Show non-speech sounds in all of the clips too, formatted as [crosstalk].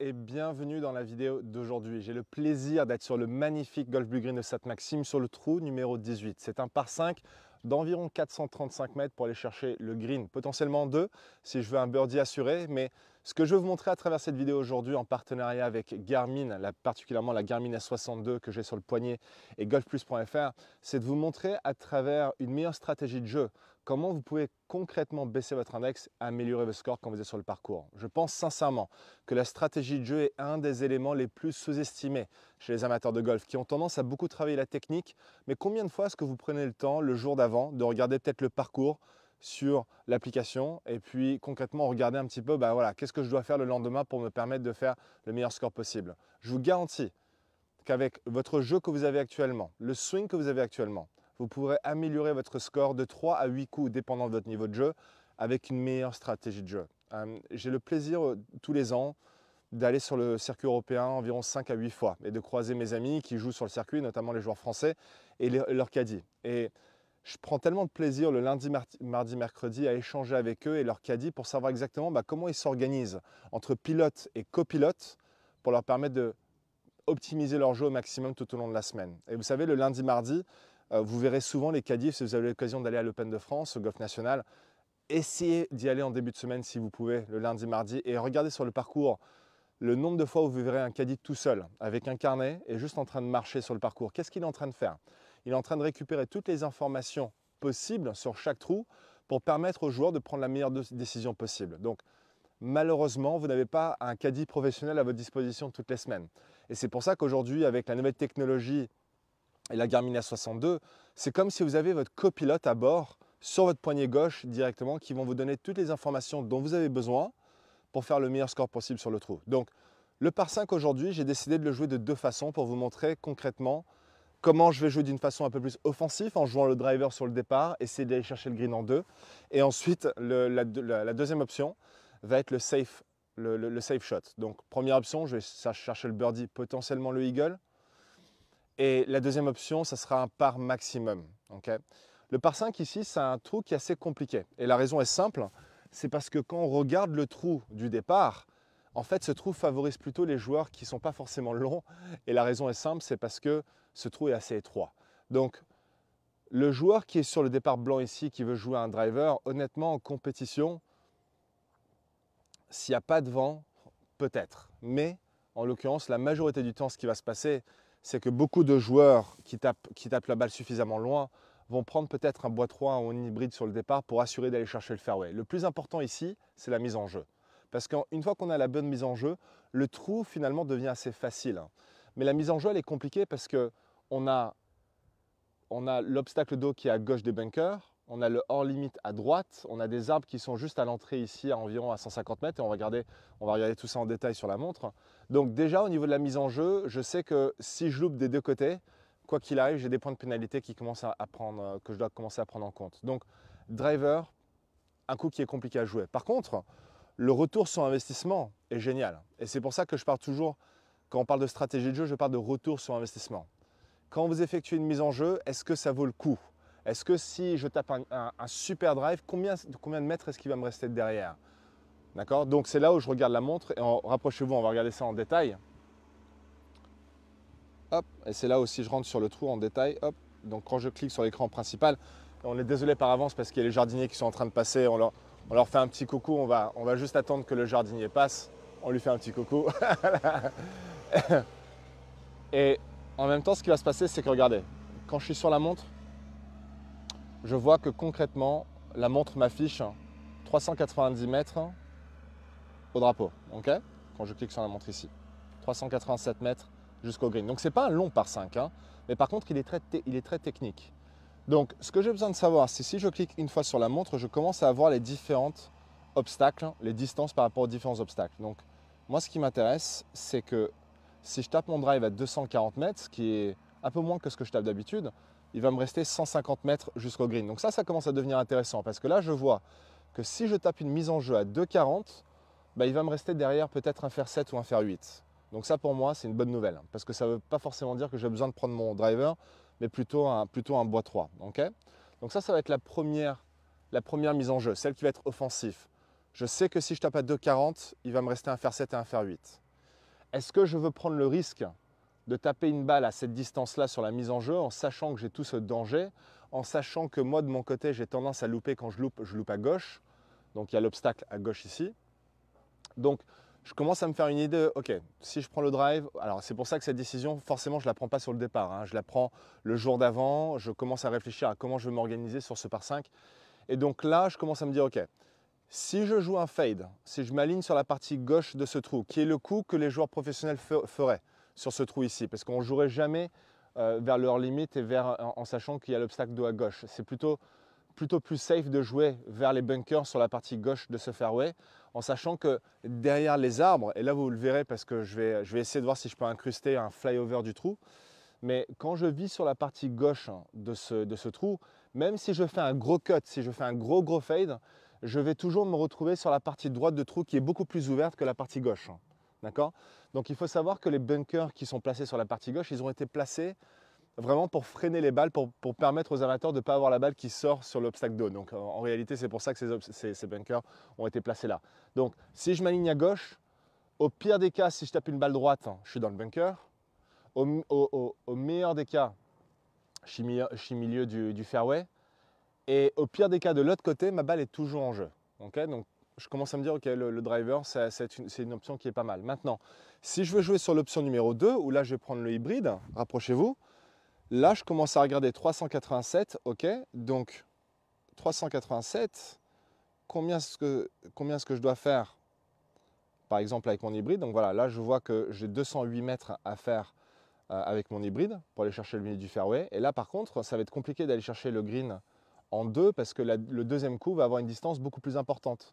et bienvenue dans la vidéo d'aujourd'hui. J'ai le plaisir d'être sur le magnifique Golf Blue Green de Sainte-Maxime sur le trou numéro 18. C'est un par 5 d'environ 435 mètres pour aller chercher le green, potentiellement 2 si je veux un birdie assuré. Mais ce que je veux vous montrer à travers cette vidéo aujourd'hui en partenariat avec Garmin, particulièrement la Garmin S62 que j'ai sur le poignet et golfplus.fr, c'est de vous montrer à travers une meilleure stratégie de jeu, comment vous pouvez concrètement baisser votre index, améliorer vos score quand vous êtes sur le parcours. Je pense sincèrement que la stratégie de jeu est un des éléments les plus sous-estimés chez les amateurs de golf qui ont tendance à beaucoup travailler la technique. Mais combien de fois est-ce que vous prenez le temps le jour d'avant de regarder peut-être le parcours sur l'application et puis concrètement regarder un petit peu bah voilà, qu'est-ce que je dois faire le lendemain pour me permettre de faire le meilleur score possible. Je vous garantis qu'avec votre jeu que vous avez actuellement, le swing que vous avez actuellement, vous pourrez améliorer votre score de 3 à 8 coups dépendant de votre niveau de jeu avec une meilleure stratégie de jeu. Euh, j'ai le plaisir euh, tous les ans d'aller sur le circuit européen environ 5 à 8 fois et de croiser mes amis qui jouent sur le circuit, notamment les joueurs français et leurs leur caddie. Et je prends tellement de plaisir le lundi, mardi, mercredi à échanger avec eux et leur caddie pour savoir exactement bah, comment ils s'organisent entre pilotes et copilotes pour leur permettre de optimiser leur jeu au maximum tout au long de la semaine. Et vous savez, le lundi, mardi, euh, vous verrez souvent les caddies, si vous avez l'occasion d'aller à l'Open de France, au Golf National, essayez d'y aller en début de semaine si vous pouvez, le lundi, mardi, et regardez sur le parcours le nombre de fois où vous verrez un caddie tout seul, avec un carnet, et juste en train de marcher sur le parcours. Qu'est-ce qu'il est en train de faire Il est en train de récupérer toutes les informations possibles sur chaque trou pour permettre aux joueurs de prendre la meilleure décision possible. Donc, malheureusement, vous n'avez pas un caddie professionnel à votre disposition toutes les semaines. Et c'est pour ça qu'aujourd'hui, avec la nouvelle technologie et la Garmin 62 c'est comme si vous avez votre copilote à bord sur votre poignet gauche directement qui vont vous donner toutes les informations dont vous avez besoin pour faire le meilleur score possible sur le trou. Donc, le par 5 aujourd'hui, j'ai décidé de le jouer de deux façons pour vous montrer concrètement comment je vais jouer d'une façon un peu plus offensive en jouant le driver sur le départ, essayer d'aller chercher le green en deux. Et ensuite, la, deuxième option va être le safe, le safe shot. Donc, première option, je vais chercher le birdie, potentiellement le eagle. Et la deuxième option, ça sera un par maximum. le par 5 ici, c'est un trou qui est assez compliqué. Et la raison est simple, c'est parce que quand on regarde le trou du départ, en fait, ce trou favorise plutôt les joueurs qui ne sont pas forcément longs. Et la raison est simple, c'est parce que ce trou est assez étroit. Donc, le joueur qui est sur le départ blanc ici, qui veut jouer un driver, honnêtement, en compétition, s'il n'y a pas de vent, peut-être. Mais en l'occurrence, la majorité du temps, ce qui va se passer, c'est que beaucoup de joueurs qui tapent, qui tapent la balle suffisamment loin vont prendre peut-être un bois 3 ou un hybride sur le départ pour assurer d'aller chercher le fairway. Le plus important ici, c'est la mise en jeu. Parce qu'une fois qu'on a la bonne mise en jeu, le trou finalement devient assez facile. Hein. Mais la mise en jeu, elle est compliquée parce que on a, a l'obstacle d'eau qui est à gauche des bunkers, on a le hors limite à droite, on a des arbres qui sont juste à l'entrée ici à environ à 150 mètres et on va, regarder, on va regarder tout ça en détail sur la montre. Donc déjà au niveau de la mise en jeu, je sais que si je loupe des deux côtés, quoi qu'il arrive, j'ai des points de pénalité qui commencent à euh, que je dois commencer à prendre en compte. Donc driver, un coup qui est compliqué à jouer. Par contre, le retour sur investissement est génial et c'est pour ça que je parle toujours, quand on parle de stratégie de jeu, je parle de retour sur investissement. Quand vous effectuez une mise en jeu, est-ce que ça vaut le coup est-ce que si je tape un, super drive, combien, de mètres est-ce qu'il va me rester derrière D'accord Donc c'est là où je regarde la montre et rapprochez-vous, on va regarder ça en détail. et c'est là aussi je rentre sur le trou en détail. Hop, donc quand je clique sur l'écran principal, on est désolé par avance parce qu'il y a les jardiniers qui sont en train de passer, on leur, fait un petit coucou, on va, on va juste attendre que le jardinier passe, on lui fait un petit coucou. [laughs] et en même temps, ce qui va se passer, c'est que regardez, quand je suis sur la montre, je vois que concrètement, la montre m'affiche 390 mètres au drapeau. Quand je clique sur la montre ici, 387 mètres jusqu'au green. Donc, ce n'est pas un long par 5, hein, mais par contre, il est très, technique. Donc, ce que j'ai besoin de savoir, c'est si je clique une fois sur la montre, je commence à avoir les différentes obstacles, les distances par rapport aux différents obstacles. Donc, moi, ce qui m'intéresse, c'est que si je tape mon drive à 240 mètres, ce qui est un peu moins que ce que je tape d'habitude, il va me rester 150 mètres jusqu'au green. Donc ça, ça commence à devenir intéressant parce que là, je vois que si je tape une mise en jeu à 2,40, bah, il va me rester derrière peut-être un fer 7 ou un fer 8. Donc ça, pour moi, c'est une bonne nouvelle hein, parce que ça ne veut pas forcément dire que j'ai besoin de prendre mon driver, mais plutôt un, plutôt un bois 3. Donc ça, ça va être la première, la première mise en jeu, celle qui va être offensive. Je sais que si je tape à 2,40, il va me rester un fer 7 et un fer 8. Est-ce que je veux prendre le risque de taper une balle à cette distance-là sur la mise en jeu en sachant que j'ai tout ce danger, en sachant que moi de mon côté j'ai tendance à louper quand je loupe, je loupe à gauche. Donc il y a l'obstacle à gauche ici. Donc je commence à me faire une idée, ok, si je prends le drive, alors c'est pour ça que cette décision, forcément, je ne la prends pas sur le départ, hein. je la prends le jour d'avant, je commence à réfléchir à comment je vais m'organiser sur ce par 5. Et donc là, je commence à me dire, ok, si je joue un fade, si je m'aligne sur la partie gauche de ce trou, qui est le coup que les joueurs professionnels feraient, sur ce trou ici, parce qu'on ne jouerait jamais euh, vers leur limite et en, sachant qu'il y a l'obstacle d'eau à gauche. C'est plutôt, plutôt plus safe de jouer vers les bunkers sur la partie gauche de ce fairway, en sachant que derrière les arbres, et là vous le verrez parce que je vais, je vais essayer de voir si je peux incruster un flyover du trou, mais quand je vis sur la partie gauche hein, de ce, de ce trou, même si je fais un gros cut, si je fais un gros gros fade, je vais toujours me retrouver sur la partie droite de trou qui est beaucoup plus ouverte que la partie gauche. Hein. D'accord Donc il faut savoir que les bunkers qui sont placés sur la partie gauche, ils ont été placés vraiment pour freiner les balles, pour, permettre aux amateurs de ne pas avoir la balle qui sort sur l'obstacle d'eau. Donc en, réalité, c'est pour ça que ces, bunkers ont été placés là. Donc si je m'aligne à gauche, au pire des cas, si je tape une balle droite, hein, je suis dans le bunker. Au, meilleur des cas, je suis, milieu, milieu du, fairway. Et au pire des cas, de l'autre côté, ma balle est toujours en jeu. donc je commence à me dire, ok, le, driver, c'est une, option qui est pas mal. Maintenant, si je veux jouer sur l'option numéro 2, où là, je vais prendre le hybride, rapprochez-vous, là, je commence à regarder 387, ok, donc 387, combien est-ce que, combien -ce que je dois faire par exemple avec mon hybride. Donc voilà, là je vois que j'ai 208 mètres à faire euh, avec mon hybride pour aller chercher le milieu du fairway. Et là par contre, ça va être compliqué d'aller chercher le green en deux parce que le deuxième coup va avoir une distance beaucoup plus importante.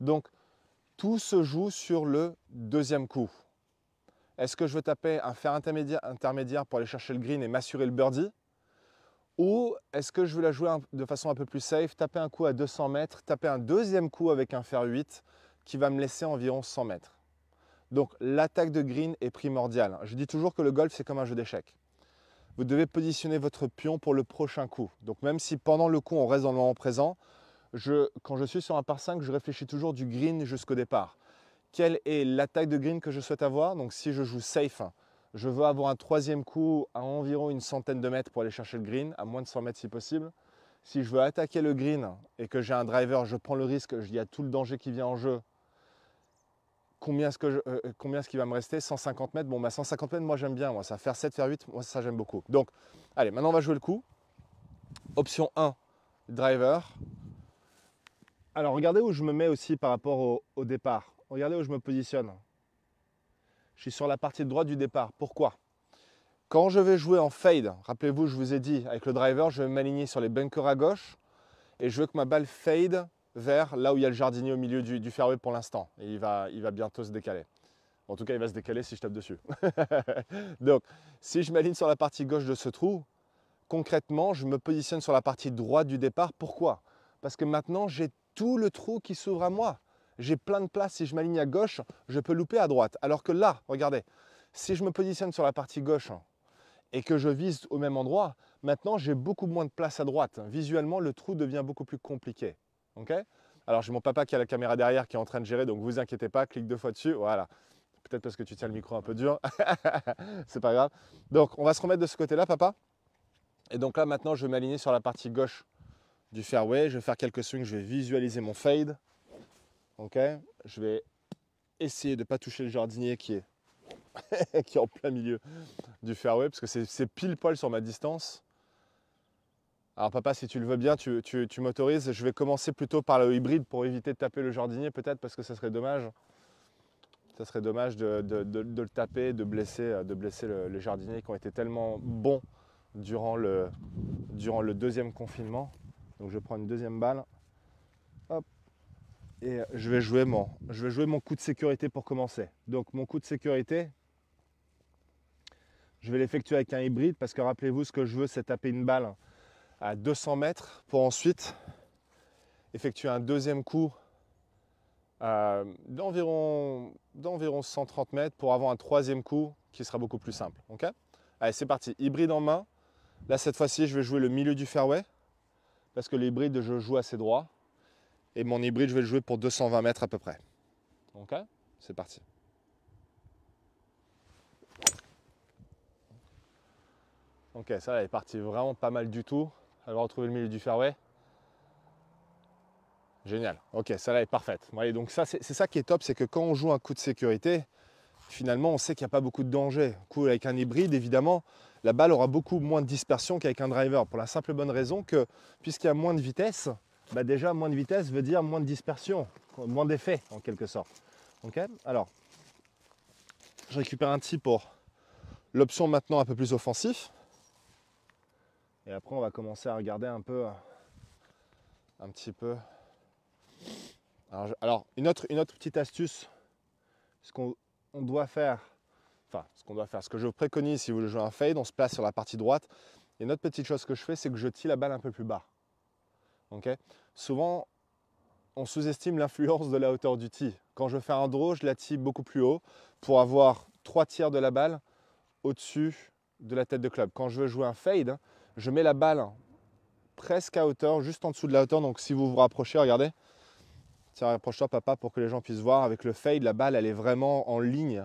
Donc, tout se joue sur le deuxième coup. Est-ce que je veux taper un fer intermédiaire, pour aller chercher le green et m'assurer le birdie Ou est-ce que je veux la jouer de façon un peu plus safe, taper un coup à 200 mètres, taper un deuxième coup avec un fer 8 qui va me laisser environ 100 mètres donc l'attaque de green est primordiale. Je dis toujours que le golf, c'est comme un jeu d'échecs. Vous devez positionner votre pion pour le prochain coup. Donc même si pendant le coup, on reste dans le moment présent, quand je suis sur un par 5, je réfléchis toujours du green jusqu'au départ. Quelle est l'attaque de green que je souhaite avoir Donc si je joue safe, je veux avoir un troisième coup à environ une centaine de mètres pour aller chercher le green, à moins de 100 mètres si possible. Si je veux attaquer le green et que j'ai un driver, je prends le risque, il y a tout le danger qui vient en jeu. Combien est-ce euh, euh, qu'il va me rester 150 mètres Bon, bah 150 mètres, moi j'aime bien, moi ça faire 7, faire 8, moi ça j'aime beaucoup. Donc, allez, maintenant on va jouer le coup. Option 1, driver. Alors regardez où je me mets aussi par rapport au, départ. Regardez où je me positionne. Je suis sur la partie droite du départ. Pourquoi Quand je vais jouer en fade, rappelez-vous, je vous ai dit, avec le driver, je vais m'aligner sur les bunkers à gauche et je veux que ma balle fade vers là où il y a le jardinier au milieu du, du fairway pour l'instant. Il va, il va bientôt se décaler. En tout cas, il va se décaler si je tape dessus. [laughs] Donc, si je m'aligne sur la partie gauche de ce trou, concrètement, je me positionne sur la partie droite du départ. Pourquoi Parce que maintenant, j'ai tout le trou qui s'ouvre à moi. J'ai plein de place, si je m'aligne à gauche, je peux louper à droite. Alors que là, regardez, si je me positionne sur la partie gauche et que je vise au même endroit, maintenant j'ai beaucoup moins de place à droite. Visuellement, le trou devient beaucoup plus compliqué. ok Alors j'ai mon papa qui a la caméra derrière qui est en train de gérer, donc vous inquiétez pas, clique deux fois dessus, voilà. Peut-être parce que tu tiens le micro un peu dur, [laughs] c'est pas grave. Donc on va se remettre de ce côté-là, papa. Et donc là maintenant je vais m'aligner sur la partie gauche du fairway, je vais faire quelques swings, je vais visualiser mon fade. Ok Je vais essayer de ne pas toucher le jardinier qui est [laughs] qui est en plein milieu du fairway, parce que c'est pile poil sur ma distance. Alors papa, si tu le veux bien, tu, m'autorises. Je vais commencer plutôt par le hybride pour éviter de taper le jardinier, peut-être, parce que ça serait dommage. Ça serait dommage de, le taper, de blesser, de blesser le, les jardiniers qui ont été tellement bons durant le, durant le deuxième confinement. Donc je prends une deuxième balle. Et je vais jouer mon, je vais jouer mon coup de sécurité pour commencer. Donc mon coup de sécurité, je vais l'effectuer avec un hybride parce que rappelez-vous, ce que je veux, c'est taper une balle à 200 mètres pour ensuite effectuer un deuxième coup euh, d'environ, d'environ 130 mètres pour avoir un troisième coup qui sera beaucoup plus simple. Ok Allez, c'est parti. Hybride en main. Là, cette fois-ci, je vais jouer le milieu du fairway parce que l'hybride, je joue assez droit. Et mon hybride, je vais le jouer pour 220 mètres à peu près. Ok, c'est parti. Ok, ça là, est parti vraiment pas mal du tout. Elle va retrouver le milieu du fairway. Génial. Ok, ça là est parfaite. donc ça, c'est ça qui est top, c'est que quand on joue un coup de sécurité, finalement, on sait qu'il n'y a pas beaucoup de danger. coup, avec un hybride, évidemment, la balle aura beaucoup moins de dispersion qu'avec un driver, pour la simple bonne raison que puisqu'il y a moins de vitesse, bah déjà moins de vitesse veut dire moins de dispersion, moins d'effet en quelque sorte. Alors, je récupère un tee pour l'option maintenant un peu plus offensif. Et après on va commencer à regarder un peu, un petit peu. Alors, une, autre, une autre petite astuce, ce qu'on doit faire ce qu'on doit faire, ce que je préconise si vous voulez jouer un fade, on se place sur la partie droite. Et autre petite chose que je fais, c'est que je tire la balle un peu plus bas. Souvent, on sous-estime l'influence de la hauteur du tee. Quand je fais un draw, je la tire beaucoup plus haut pour avoir trois tiers de la balle au-dessus de la tête de club. Quand je veux jouer un fade, je mets la balle presque à hauteur, juste en dessous de la hauteur. Donc si vous vous rapprochez, regardez. Tiens, rapproche-toi papa pour que les gens puissent voir. Avec le fade, la balle, elle est vraiment en ligne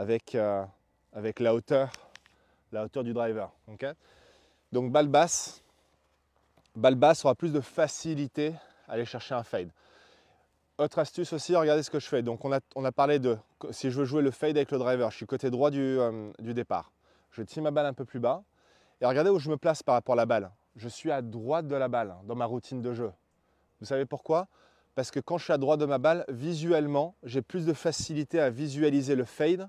avec, euh, avec la hauteur, la hauteur du driver. Donc balle basse, balle basse aura plus de facilité à aller chercher un fade. Autre astuce aussi, regardez ce que je fais. Donc on a, on a parlé de, si je veux jouer le fade avec le driver, je suis côté droit du, euh, du départ. Je tire ma balle un peu plus bas. Et regardez où je me place par rapport à la balle. Je suis à droite de la balle hein, dans ma routine de jeu. Vous savez pourquoi Parce que quand je suis à droite de ma balle, visuellement, j'ai plus de facilité à visualiser le fade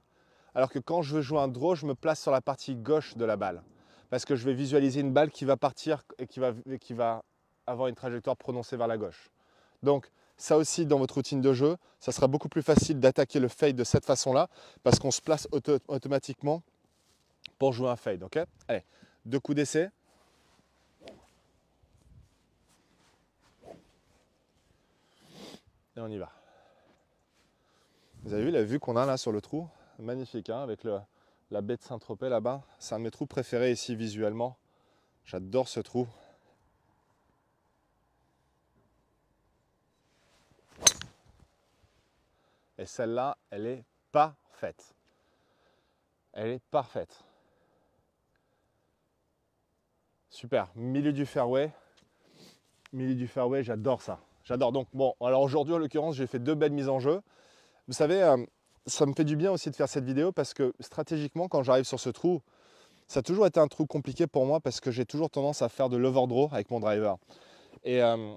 alors que quand je veux jouer un draw, je me place sur la partie gauche de la balle. Parce que je vais visualiser une balle qui va partir et qui va, avoir une trajectoire prononcée vers la gauche. Donc ça aussi, dans votre routine de jeu, ça sera beaucoup plus facile d'attaquer le fade de cette façon-là, parce qu'on se place automatiquement pour jouer un fade. Allez, deux coups d'essai. Et on y va. Vous avez vu la vue qu'on a là sur le trou magnifique, hein, avec le, la baie de Saint-Tropez là-bas. C'est un de mes trous préférés ici visuellement. J'adore ce trou. Et celle-là, elle est parfaite. Elle est parfaite. Super, milieu du fairway. Milieu du fairway, j'adore ça. J'adore. Donc bon, alors aujourd'hui en l'occurrence, j'ai fait deux belles mises en jeu. Vous savez, euh, ça me fait du bien aussi de faire cette vidéo parce que stratégiquement, quand j'arrive sur ce trou, ça a toujours été un trou compliqué pour moi parce que j'ai toujours tendance à faire de l'overdraw avec mon driver. Et, euh,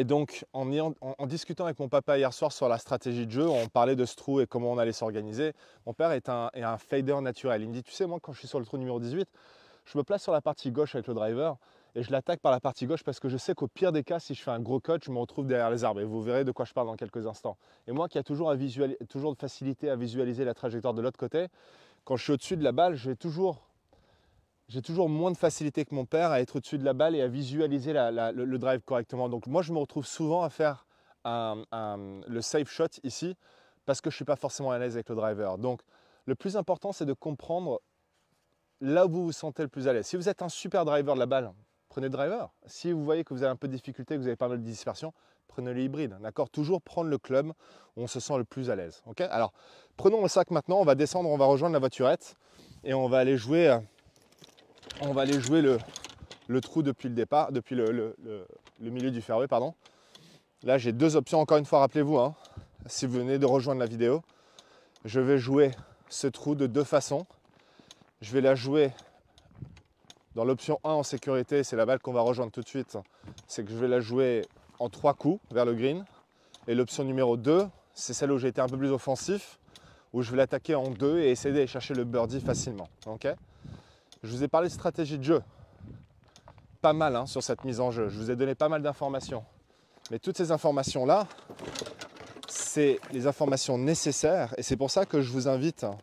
donc, en, discutant avec mon papa hier soir sur la stratégie de jeu, on parlait de ce trou et comment on allait s'organiser. Mon père est un, est un fader naturel. Il me dit, tu sais, moi, quand je suis sur le trou numéro 18, je me place sur la partie gauche avec le driver et je l'attaque par la partie gauche parce que je sais qu'au pire des cas, si je fais un gros cut, je me retrouve derrière les arbres. Et vous verrez de quoi je parle dans quelques instants. Et moi qui a toujours, toujours de facilité à visualiser la trajectoire de l'autre côté, quand je suis au-dessus de la balle, j'ai toujours... toujours moins de facilité que mon père à être au-dessus de la balle et à visualiser le, drive correctement. Donc moi, je me retrouve souvent à faire le safe shot ici parce que je ne suis pas forcément à l'aise avec le driver. Donc le plus important, c'est de comprendre là où vous vous sentez le plus à l'aise. Si vous êtes un super driver de la balle, prenez le driver. Si vous voyez que vous avez un peu de difficulté, que vous avez pas de dispersion, prenez le hybride. D'accord Toujours prendre le club où on se sent le plus à l'aise. Ok Alors, prenons le sac maintenant. On va descendre, on va rejoindre la voiturette et on va aller jouer, euh, on va aller jouer le, trou depuis le départ, depuis le, milieu du fairway, pardon. Là, j'ai deux options. Encore une fois, rappelez-vous, hein. si vous venez de rejoindre la vidéo, je vais jouer ce trou de deux façons. Je vais la jouer l'option 1 en sécurité, c'est la balle qu'on va rejoindre tout de suite. C'est que je vais la jouer en trois coups vers le green. Et l'option numéro 2, c'est celle où j'ai été un peu plus offensif, où je vais l'attaquer en deux et essayer de chercher le birdie facilement. je vous ai parlé de stratégie de jeu. Pas mal hein, sur cette mise en jeu. Je vous ai donné pas mal d'informations. Mais toutes ces informations-là, c'est les informations nécessaires. Et c'est pour ça que je vous invite hein,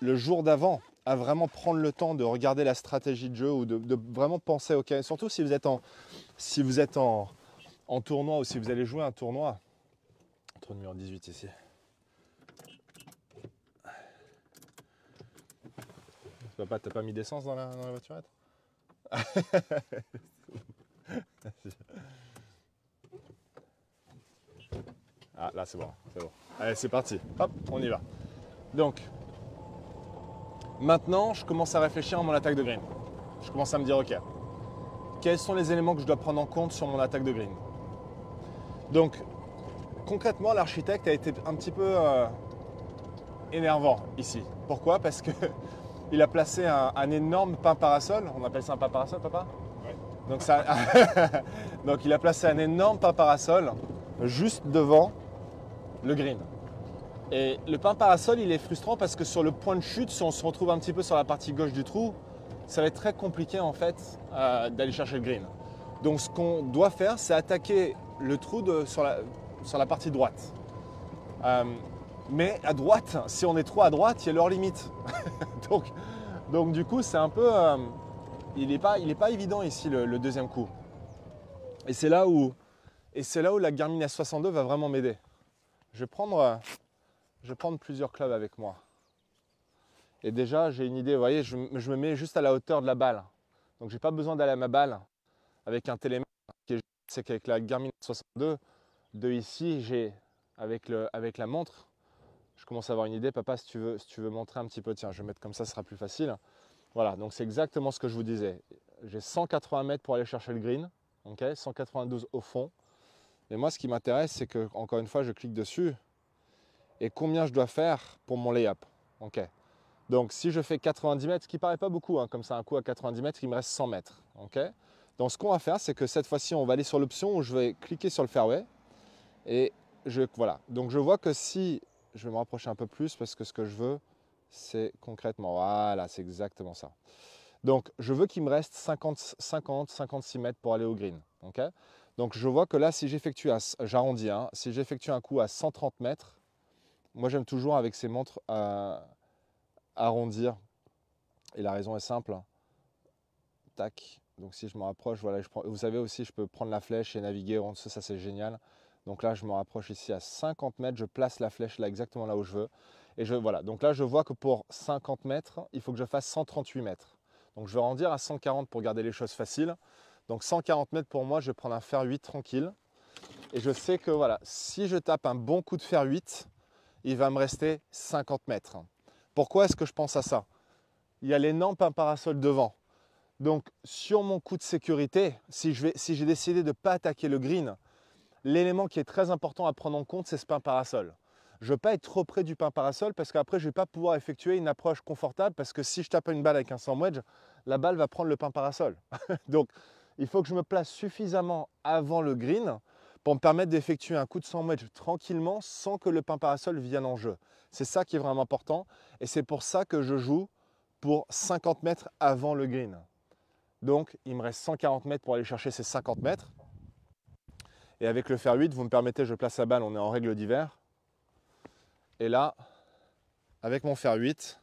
le jour d'avant vraiment prendre le temps de regarder la stratégie de jeu ou de, vraiment penser, ok, surtout si vous êtes en, si vous êtes en, tournoi ou si vous allez jouer un tournoi. Entre numéro 18 ici. Papa, t'as pas mis d'essence dans la, dans la voiturette [laughs] Ah là c'est bon. Allez c'est parti, hop, on y va. Donc, Maintenant, je commence à réfléchir à mon attaque de green. Je commence à me dire, OK, quels sont les éléments que je dois prendre en compte sur mon attaque de green Donc, concrètement, l'architecte a été un petit peu euh, énervant ici. Pourquoi Parce que [laughs] il a placé un, énorme pain parasol. On appelle ça un pain parasol, papa ouais. donc, [laughs] donc, il a placé un énorme pain parasol juste devant le green. Et le pain parasol, il est frustrant parce que sur le point de chute, si on se retrouve un petit peu sur la partie gauche du trou, ça va être très compliqué en fait euh, d'aller chercher le green. Donc ce qu'on doit faire, c'est attaquer le trou de, sur, la, sur, la, partie droite. Euh, mais à droite, si on est trop à droite, il y a leur limite. [laughs] donc, donc, du coup, c'est un peu... Euh, il n'est pas, pas, évident ici le, le deuxième coup. Et c'est là où... Et c'est là où la Garmin S62 va vraiment m'aider. Je vais prendre je vais prendre plusieurs clubs avec moi. Et déjà, j'ai une idée, vous voyez, je, me mets juste à la hauteur de la balle. Donc, j'ai pas besoin d'aller à ma balle avec un télémètre. C'est qu'avec la Garmin 62, de ici, j'ai, avec, la montre, je commence à avoir une idée. Papa, si tu veux, tu veux montrer un petit peu, tiens, je vais mettre comme ça, ce sera plus facile. Voilà, donc c'est exactement ce que je vous disais. J'ai 180 mètres pour aller chercher le green, ok 192 au fond. Mais moi, ce qui m'intéresse, c'est que, encore une fois, je clique dessus et combien je dois faire pour mon lay Ok. Donc si je fais 90 mètres, qui paraît pas beaucoup, hein, comme ça un coup à 90 mètres, il me reste 100 mètres. Ok. Donc ce qu'on va faire, c'est que cette fois-ci, on va aller sur l'option où je vais cliquer sur le fairway. Et je, voilà. Donc je vois que si je vais me rapprocher un peu plus, parce que ce que je veux, c'est concrètement, voilà, c'est exactement ça. Donc je veux qu'il me reste 50, 50, 56 mètres pour aller au green. Ok. Donc je vois que là, si j'effectue, j'arrondis, hein, si j'effectue un coup à 130 mètres, moi, j'aime toujours avec ces montres à arrondir. Et la raison est simple. Tac. Donc si je me rapproche, voilà, vous savez aussi, je peux prendre la flèche et naviguer en dessous, ça c'est génial. Donc là, je me rapproche ici à 50 mètres, je place la flèche là exactement là où je veux. Et je, voilà, donc là, je vois que pour 50 mètres, il faut que je fasse 138 mètres. Donc je vais arrondir à 140 pour garder les choses faciles. Donc 140 mètres pour moi, je vais prendre un fer 8 tranquille. Et je sais que voilà, si je tape un bon coup de fer 8, il va me rester 50 mètres. Pourquoi est-ce que je pense à ça Il y a les l'énorme parasol devant. Donc sur mon coup de sécurité, si j'ai décidé de ne pas attaquer le green, l'élément qui est très important à prendre en compte, c'est ce pain parasol. Je ne veux pas être trop près du pain parasol parce qu'après, je ne vais pas pouvoir effectuer une approche confortable parce que si je tape une balle avec un sandwich, la balle va prendre le pain parasol. [laughs] Donc, il faut que je me place suffisamment avant le green pour me permettre d'effectuer un coup de 100 mètres tranquillement sans que le pain parasol vienne en jeu. C'est ça qui est vraiment important et c'est pour ça que je joue pour 50 mètres avant le green. Donc il me reste 140 mètres pour aller chercher ces 50 mètres. Et avec le fer 8, vous me permettez, je place la balle, on est en règle d'hiver. Et là, avec mon fer 8,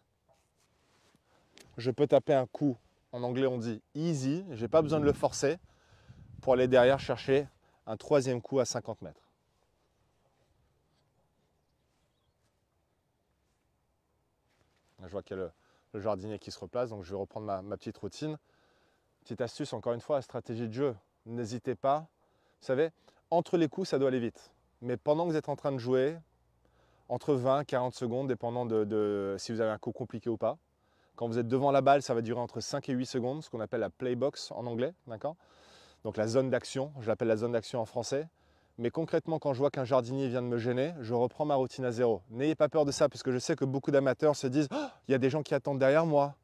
je peux taper un coup, en anglais on dit easy, j'ai pas besoin de le forcer, pour aller derrière chercher un troisième coup à 50 mètres. Je vois qu'il y a le, jardinier qui se replace, donc je vais reprendre ma, petite routine. Petite astuce, encore une fois, stratégie de jeu, n'hésitez pas. Vous savez, entre les coups, ça doit aller vite. Mais pendant que vous êtes en train de jouer, entre 20 et 40 secondes, dépendant de, si vous avez un coup compliqué ou pas. Quand vous êtes devant la balle, ça va durer entre 5 et 8 secondes, ce qu'on appelle la playbox en anglais. D'accord donc la zone d'action, je l'appelle la zone d'action en français. Mais concrètement, quand je vois qu'un jardinier vient de me gêner, je reprends ma routine à zéro. N'ayez pas peur de ça, puisque je sais que beaucoup d'amateurs se disent oh, il y a des gens qui attendent derrière moi,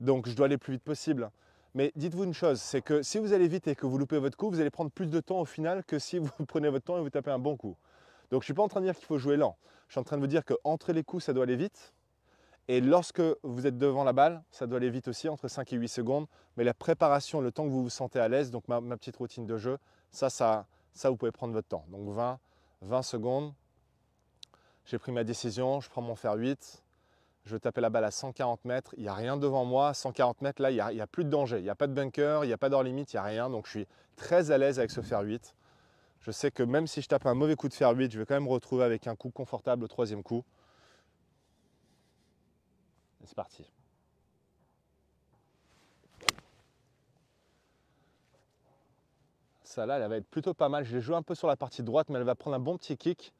donc je dois aller le plus vite possible. Mais dites-vous une chose, c'est que si vous allez vite et que vous loupez votre coup, vous allez prendre plus de temps au final que si vous [laughs] prenez votre temps et vous tapez un bon coup. Donc je ne suis pas en train de dire qu'il faut jouer lent. Je suis en train de vous dire qu'entre les coups, ça doit aller vite. Et lorsque vous êtes devant la balle, ça doit aller vite aussi, entre 5 et 8 secondes. Mais la préparation, le temps que vous vous sentez à l'aise, donc ma, petite routine de jeu, ça, ça, vous pouvez prendre votre temps. Donc 20, 20 secondes. J'ai pris ma décision, je prends mon fer 8. Je tapais la balle à 140 mètres. Il n'y a rien devant moi. 140 mètres, là, il n'y a, plus de danger. Il n'y a pas de bunker, il n'y a pas d'or limite, il n'y a rien. Donc je suis très à l'aise avec ce fer 8. Je sais que même si je tape un mauvais coup de fer 8, je vais quand même retrouver avec un coup confortable au troisième coup c'est parti. Ça là, elle va être plutôt pas mal. Je l'ai joué un peu sur la partie droite, mais elle va prendre un bon petit kick.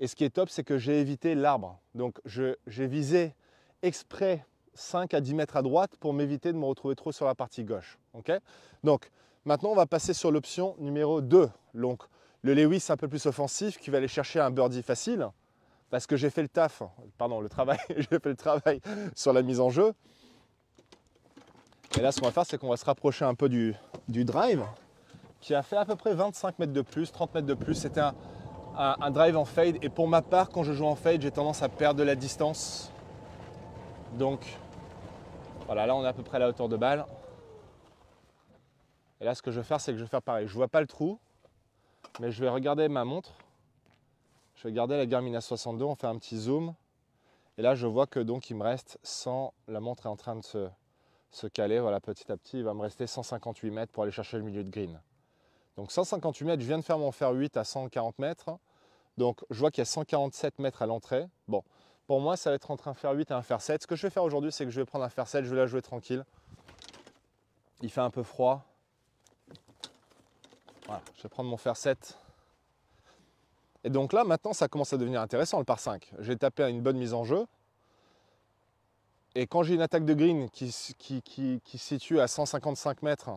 Et ce qui est top, c'est que j'ai évité l'arbre. Donc j'ai visé exprès 5 à 10 mètres à droite pour m'éviter de me retrouver trop sur la partie gauche. OK Donc maintenant, on va passer sur l'option numéro 2. Donc le Lewis un peu plus offensif qui va aller chercher un birdie facile parce que j'ai fait le taf, pardon, le travail, [laughs] j'ai fait le travail sur la mise en jeu. Et là, ce qu'on va faire, c'est qu'on va se rapprocher un peu du, drive, qui a fait à peu près 25 mètres de plus, 30 mètres de plus. C'était un, drive en fade. Et pour ma part, quand je joue en fade, j'ai tendance à perdre de la distance. Donc, voilà, là, on est à peu près à la hauteur de balle. Et là, ce que je vais faire, c'est que je vais faire pareil. Je ne vois pas le trou, mais je vais regarder ma montre je vais garder la Garmin à 62 on fait un petit zoom. Et là, je vois que donc il me reste 100, la montre est en train de se, se caler, voilà, petit à petit, il va me rester 158 mètres pour aller chercher le milieu de green. Donc 158 mètres, je viens de faire mon fer 8 à 140 mètres. Donc je vois qu'il y a 147 mètres à l'entrée. Bon, pour moi, ça va être entre un fer 8 et un fer 7. Ce que je vais faire aujourd'hui, c'est que je vais prendre un fer 7, je vais la jouer tranquille. Il fait un peu froid. Voilà, je vais prendre mon fer 7. Et donc là, maintenant, ça commence à devenir intéressant le par 5. J'ai tapé à une bonne mise en jeu. Et quand j'ai une attaque de green qui, qui, qui, situe à 155 mètres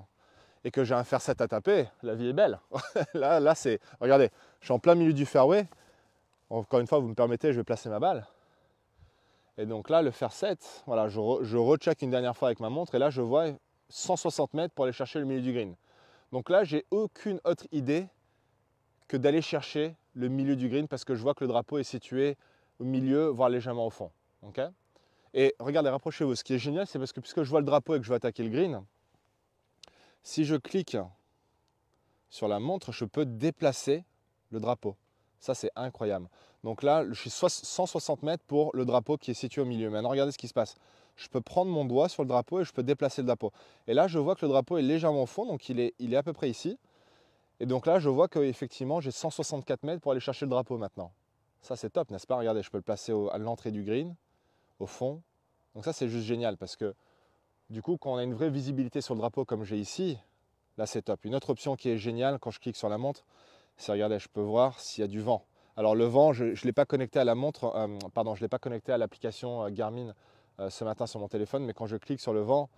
et que j'ai un fer 7 à taper, la vie est belle. [laughs] là, là c'est. Regardez, je suis en plein milieu du fairway. Encore une fois, vous me permettez, je vais placer ma balle. Et donc là, le fer 7, voilà, je, je recheck une dernière fois avec ma montre et là, je vois 160 mètres pour aller chercher le milieu du green. Donc là, j'ai aucune autre idée que d'aller chercher le milieu du green parce que je vois que le drapeau est situé au milieu, voire légèrement au fond. et regardez, rapprochez-vous. Ce qui est génial, c'est parce que puisque je vois le drapeau et que je vais attaquer le green, si je clique sur la montre, je peux déplacer le drapeau. Ça, c'est incroyable. Donc là, je suis 160 mètres pour le drapeau qui est situé au milieu. Maintenant, regardez ce qui se passe. Je peux prendre mon doigt sur le drapeau et je peux déplacer le drapeau. Et là, je vois que le drapeau est légèrement au fond, donc il est, il est à peu près ici. Et donc là, je vois qu'effectivement, j'ai 164 mètres pour aller chercher le drapeau maintenant. Ça, c'est top, n'est-ce pas Regardez, je peux le placer à l'entrée du green, au fond. Donc ça, c'est juste génial parce que du coup, quand on a une vraie visibilité sur le drapeau comme j'ai ici, là, c'est top. Une autre option qui est géniale quand je clique sur la montre, c'est regardez, je peux voir s'il y a du vent. Alors le vent, je ne l'ai pas connecté à la montre, euh, pardon, je l'ai pas connecté à l'application euh, Garmin euh, ce matin sur mon téléphone, mais quand je clique sur le vent,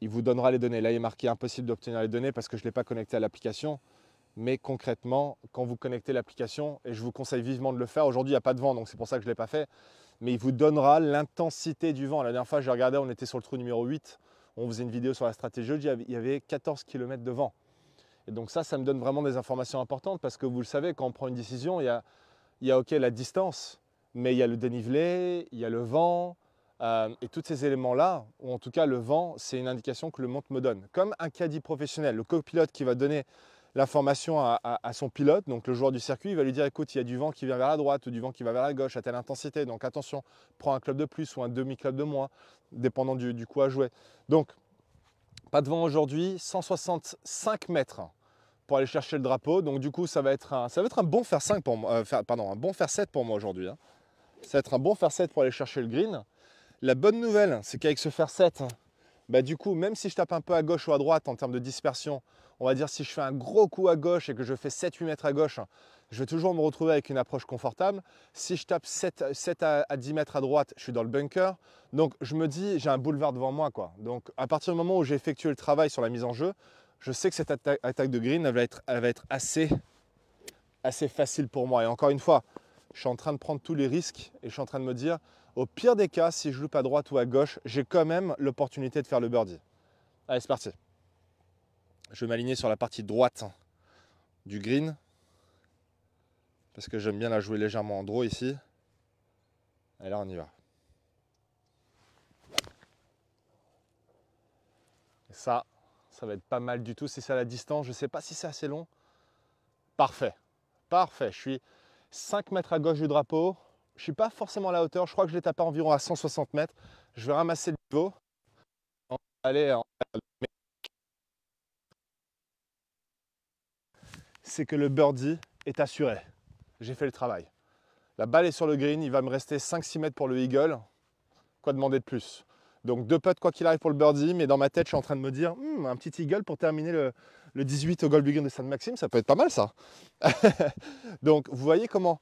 il vous donnera les données. Là, il est marqué impossible d'obtenir les données parce que je ne l'ai pas connecté à l'application. Mais concrètement, quand vous connectez l'application, et je vous conseille vivement de le faire, aujourd'hui il n'y a pas de vent, donc c'est pour ça que je ne l'ai pas fait, mais il vous donnera l'intensité du vent. La dernière fois, j'ai regardé, on était sur le trou numéro 8, on faisait une vidéo sur la stratégie, il y avait 14 km de vent. Et donc ça, ça me donne vraiment des informations importantes parce que vous le savez, quand on prend une décision, il y a, il y a OK la distance, mais il y a le dénivelé, il y a le vent, euh, et tous ces éléments-là, ou en tout cas le vent, c'est une indication que le monte me donne. Comme un caddie professionnel, le copilote qui va donner l'information à, son pilote, donc le joueur du circuit, il va lui dire écoute, il y a du vent qui vient vers la droite ou du vent qui va vers la gauche à telle intensité, donc attention, prends un club de plus ou un demi-club de moins, dépendant du, du coup à jouer. Donc, pas de vent aujourd'hui, 165 mètres pour aller chercher le drapeau. Donc du coup, ça va être un, ça va être un bon faire 5 pour euh, pardon, un bon faire 7 pour moi aujourd'hui. Hein. Ça va être un bon faire 7 pour aller chercher le green. La bonne nouvelle, c'est qu'avec ce faire 7, bah, du coup, même si je tape un peu à gauche ou à droite en termes de dispersion, on va dire si je fais un gros coup à gauche et que je fais 7-8 mètres à gauche, hein, je vais toujours me retrouver avec une approche confortable. Si je tape 7, 7 à, 10 mètres à droite, je suis dans le bunker. Donc je me dis, j'ai un boulevard devant moi. Quoi. Donc à partir du moment où j'ai effectué le travail sur la mise en jeu, je sais que cette attaque de green, va être, va être assez, assez facile pour moi. Et encore une fois, je suis en train de prendre tous les risques et je suis en train de me dire, au pire des cas, si je loupe à droite ou à gauche, j'ai quand même l'opportunité de faire le birdie. Allez, c'est parti. Je vais m'aligner sur la partie droite du green. Parce que j'aime bien la jouer légèrement en draw ici. Et on y va. ça, ça va être pas mal du tout. Si c'est à la distance, je ne sais pas si c'est assez long. Parfait. Parfait. Je suis 5 mètres à gauche du drapeau. Je ne suis pas forcément à la hauteur. Je crois que je l'ai tapé environ à 160 mètres. Je vais ramasser le niveau. c'est que le birdie est assuré. J'ai fait le travail. La balle est sur le green, il va me rester 5-6 mètres pour le eagle. Quoi demander de plus Donc deux putts quoi qu'il arrive pour le birdie, mais dans ma tête je suis en train de me dire hmm, un petit eagle pour terminer le, 18 au Gold Green de saint maxime ça peut être pas mal ça. [laughs] Donc vous voyez comment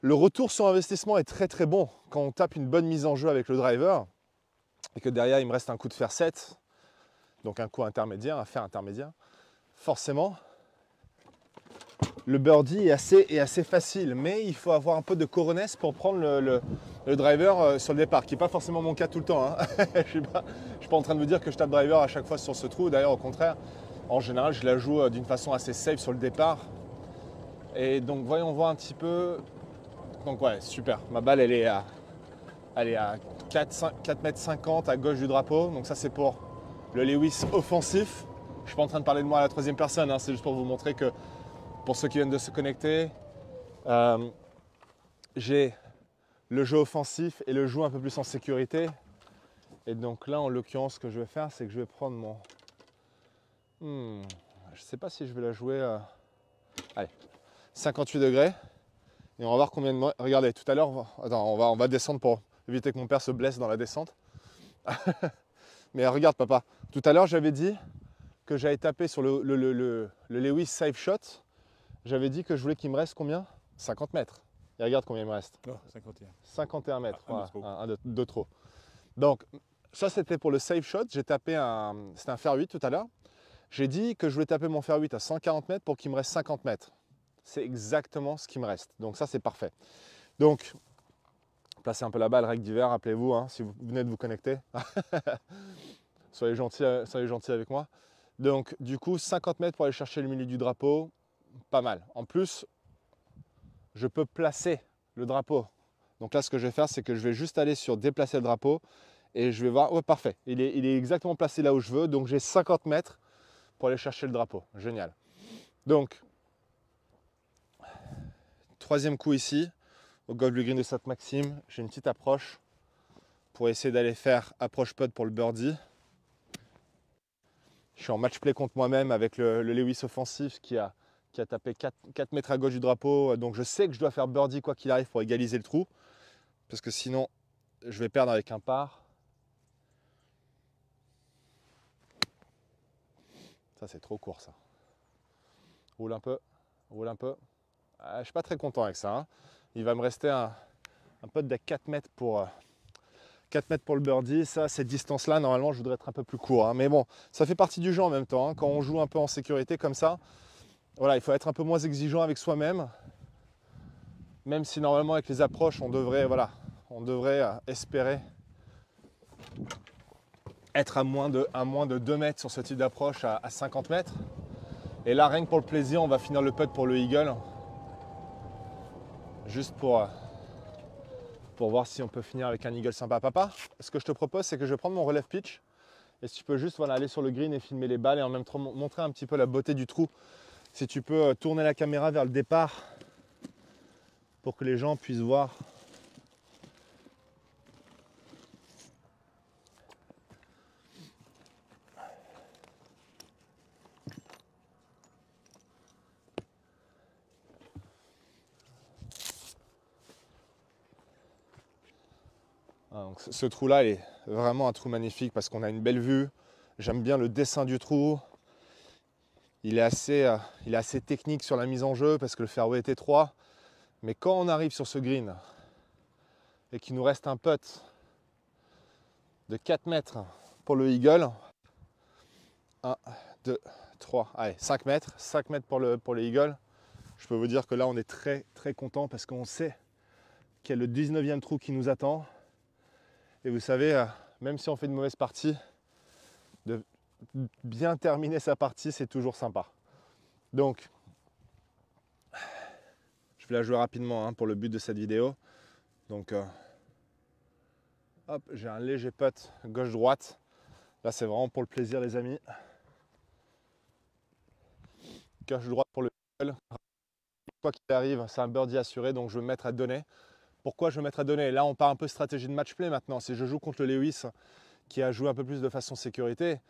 le retour sur investissement est très très bon quand on tape une bonne mise en jeu avec le driver et que derrière il me reste un coup de fer 7, donc un coup intermédiaire, un fer intermédiaire. Forcément, le birdie est assez, facile, mais il faut avoir un peu de coronesse pour prendre le, driver euh, sur le départ, qui n'est pas forcément mon cas tout le temps. Hein. [laughs] je ne suis, pas en train de vous dire que je tape driver à chaque fois sur ce trou. D'ailleurs, au contraire, en général, je la joue euh, d'une façon assez safe sur le départ. Et donc, voyons voir un petit peu. Donc, ouais, super. Ma balle, elle est à, elle est à 4 à gauche du drapeau. Donc, ça, c'est pour le Lewis offensif. Je ne suis pas en train de parler de moi à la troisième personne, hein. c'est juste pour vous montrer que pour ceux qui viennent de se connecter, euh, j'ai le jeu offensif et le jeu un peu plus en sécurité. Et donc là, en l'occurrence, ce que je vais faire, c'est que je vais prendre mon... Hmm, je ne sais pas si je vais la jouer... à... Allez, 58 degrés. Et on va voir combien de... Regardez, tout à l'heure, on, va... on va, descendre pour éviter que mon père se blesse dans la descente. [laughs] Mais regarde papa, tout à l'heure j'avais dit que j'allais taper sur le, le, Lewis Safe Shot j'avais dit que je voulais qu'il me reste combien 50 mètres. Et regarde combien il me reste. 51. 51 mètres, ah, un, de, trop. Donc, ça c'était pour le safe shot. J'ai tapé un, c'était un fer 8 tout à l'heure. J'ai dit que je voulais taper mon fer 8 à 140 mètres pour qu'il me reste 50 mètres. C'est exactement ce qui me reste. Donc ça c'est parfait. Donc, placez un peu la balle, règle d'hiver, rappelez-vous, hein, si vous venez de vous connecter. [laughs] soyez, gentils, euh, soyez gentils avec moi. Donc, du coup, 50 mètres pour aller chercher le milieu du drapeau, pas mal. En plus, je peux placer le drapeau. Donc là, ce que je vais faire, c'est que je vais juste aller sur déplacer le drapeau et je vais voir, oh parfait, il est, il est exactement placé là où je veux. Donc j'ai 50 mètres pour aller chercher le drapeau. Génial. Donc, troisième coup ici, au golf du green de Sainte-Maxime, j'ai une petite approche pour essayer d'aller faire approche putt pour le birdie. Je suis en match play contre moi-même avec le, le Lewis offensif qui a qui a tapé 4, mètres à gauche du drapeau. Donc je sais que je dois faire birdie quoi qu'il arrive pour égaliser le trou. Parce que sinon, je vais perdre avec un par. Ça, c'est trop court, ça. Roule un peu, roule un peu. Ah, je ne suis pas très content avec ça. Hein. Il va me rester un, peu de 4 mètres pour... 4 euh, mètres pour le birdie, ça, cette distance-là, normalement, je voudrais être un peu plus court. Hein. Mais bon, ça fait partie du jeu en même temps. Hein. Quand on joue un peu en sécurité comme ça, voilà, il faut être un peu moins exigeant avec soi-même, même si normalement avec les approches, on devrait, voilà, on devrait euh, espérer être à moins, de, à moins de 2 mètres sur ce type d'approche à, 50 mètres. Et là, rien que pour le plaisir, on va finir le putt pour le eagle. Juste euh, pour, voir si on peut finir avec un eagle sympa papa. Ce que je te propose, c'est que je vais prendre mon relève pitch. Et si tu peux juste aller sur le green et filmer les balles et en même temps montrer un petit peu la beauté du trou si tu peux euh, tourner la caméra vers le départ pour que les gens puissent voir. Ah, ce trou là est vraiment un trou magnifique parce qu'on a une belle vue. J'aime bien le dessin du trou. Il est, assez, euh, il assez technique sur la mise en jeu parce que le fairway est étroit. Mais quand on arrive sur ce green et qu'il nous reste un putt de 4 mètres pour le eagle, 1, 2, 3, allez, 5 mètres, 5 mètres pour le, pour le eagle, je peux vous dire que là on est très très content parce qu'on sait qu'il y a le 19e trou qui nous attend. Et vous savez, euh, même si on fait une mauvaise partie, de bien terminer sa partie, c'est toujours sympa. Donc, je vais la jouer rapidement hein, pour le but de cette vidéo. Donc, euh, hop, j'ai un léger putt gauche-droite. Là, c'est vraiment pour le plaisir, les amis. Gauche-droite pour le Quoi qu'il arrive, c'est un birdie assuré, donc je vais me mettre à donner. Pourquoi je vais me mettre à donner Là, on part un peu stratégie de match play maintenant. Si je joue contre le Lewis, qui a joué un peu plus de façon sécurité,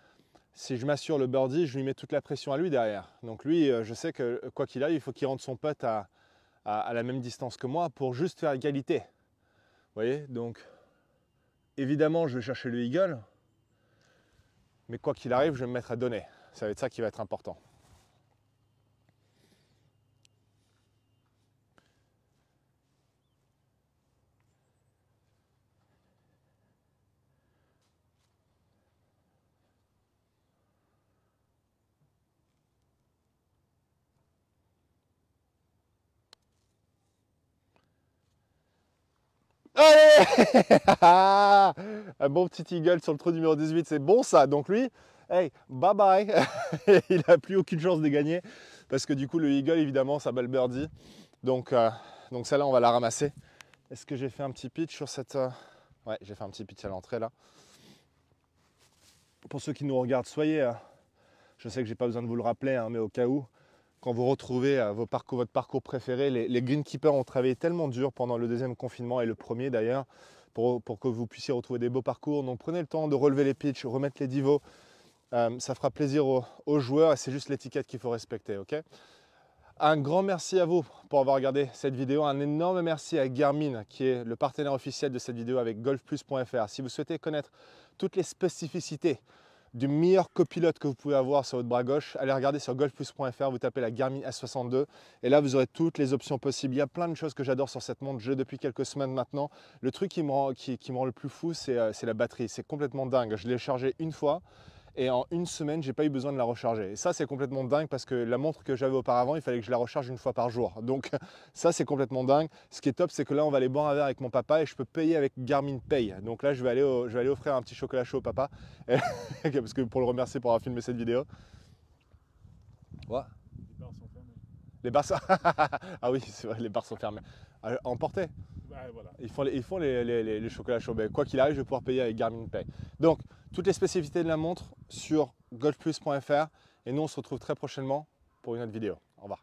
si je m'assure le birdie, je lui mets toute la pression à lui derrière. Donc lui, euh, je sais que euh, quoi qu'il arrive, il faut qu'il rentre son pote à, à, la même distance que moi pour juste faire égalité. Vous voyez Donc évidemment, je vais chercher le eagle, mais quoi qu'il arrive, je vais me mettre à donner. Ça va être ça qui va être important. [laughs] Un bon petit eagle sur le trou numéro 18, c'est bon ça. Donc lui, hey, bye bye [laughs] Il n'a plus aucune chance de gagner parce que du coup, le eagle, évidemment, ça bat le birdie. Donc, euh, donc celle-là, on va la ramasser. Est-ce que j'ai fait un petit pitch sur cette... Euh, ouais, j'ai fait un petit pitch à l'entrée là. Pour ceux qui nous regardent, soyez... Euh, je sais que j'ai pas besoin de vous le rappeler, hein, mais au cas où, quand vous retrouvez euh, vos parcours, votre parcours préféré. Les, les, greenkeepers ont travaillé tellement dur pendant le deuxième confinement et le premier d'ailleurs pour, que vous puissiez retrouver des beaux parcours. Donc prenez le temps de relever les pitchs, remettre les divots. Euh, ça fera plaisir aux, joueurs et c'est juste l'étiquette qu'il faut respecter. ok un grand merci à vous pour avoir regardé cette vidéo. Un énorme merci à Garmin qui est le partenaire officiel de cette vidéo avec golfplus.fr. Si vous souhaitez connaître toutes les spécificités du meilleur copilote que vous pouvez avoir sur votre bras gauche, allez regarder sur golfplus.fr, vous tapez la Garmin S62 et là vous aurez toutes les options possibles. Il y a plein de choses que j'adore sur cette montre, l'ai depuis quelques semaines maintenant. Le truc qui me rend, me rend le plus fou, euh, c'est la batterie, c'est complètement dingue. Je l'ai chargée une fois, et en une semaine, j'ai pas eu besoin de la recharger. Et ça, c'est complètement dingue parce que la montre que j'avais auparavant, il fallait que je la recharge une fois par jour. Donc [laughs] ça, c'est complètement dingue. Ce qui est top, c'est que là, on va aller boire un verre avec mon papa et je peux payer avec Garmin Pay. Donc là, je vais aller, je vais aller offrir un petit chocolat chaud au papa [laughs] parce que pour le remercier pour avoir filmé cette vidéo. Ouais. Les bars sont fermés. Les bars sont... [laughs] ah oui, c'est vrai, les bars sont fermés. Euh, Emportez. Bah, ils font, les, chocolats chauds. Ben, quoi qu'il arrive, je vais pouvoir payer avec Garmin Pay. Donc, toutes les spécificités de la montre sur golfplus.fr. Et nous, on se retrouve très prochainement pour une autre vidéo. Au revoir.